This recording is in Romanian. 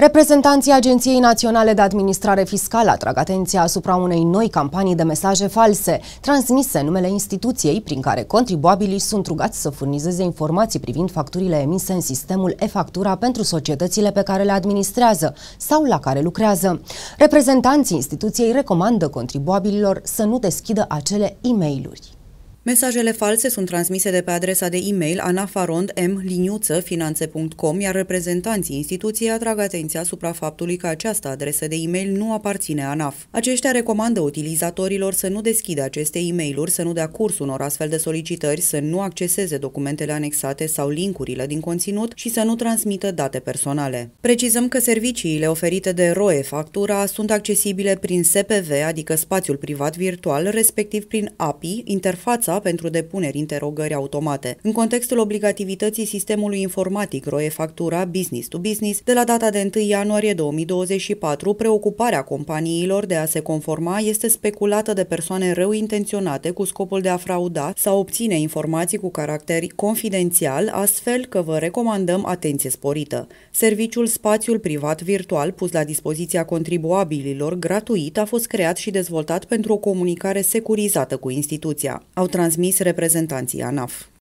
Reprezentanții Agenției Naționale de Administrare Fiscală atrag atenția asupra unei noi campanii de mesaje false, transmise în numele instituției, prin care contribuabilii sunt rugați să furnizeze informații privind facturile emise în sistemul e-factura pentru societățile pe care le administrează sau la care lucrează. Reprezentanții instituției recomandă contribuabililor să nu deschidă acele e-mail-uri. Mesajele false sunt transmise de pe adresa de e-mail anafarondmliniuță.finanțe.com, iar reprezentanții instituției atrag atenția asupra faptului că această adresă de e-mail nu aparține ANAF. Aceștia recomandă utilizatorilor să nu deschidă aceste e-mail-uri, să nu dea curs unor astfel de solicitări, să nu acceseze documentele anexate sau linkurile din conținut și să nu transmită date personale. Precizăm că serviciile oferite de ROE Factura sunt accesibile prin SPV, adică spațiul privat virtual, respectiv prin API, interfața sa pentru depuneri interogări automate. În contextul obligativității sistemului informatic ROE Factura Business to Business, de la data de 1 ianuarie 2024, preocuparea companiilor de a se conforma este speculată de persoane rău intenționate cu scopul de a frauda sau obține informații cu caracter confidențial, astfel că vă recomandăm atenție sporită. Serviciul Spațiul Privat Virtual pus la dispoziția contribuabililor gratuit a fost creat și dezvoltat pentru o comunicare securizată cu instituția. Au transmis reprezentanții ANAF.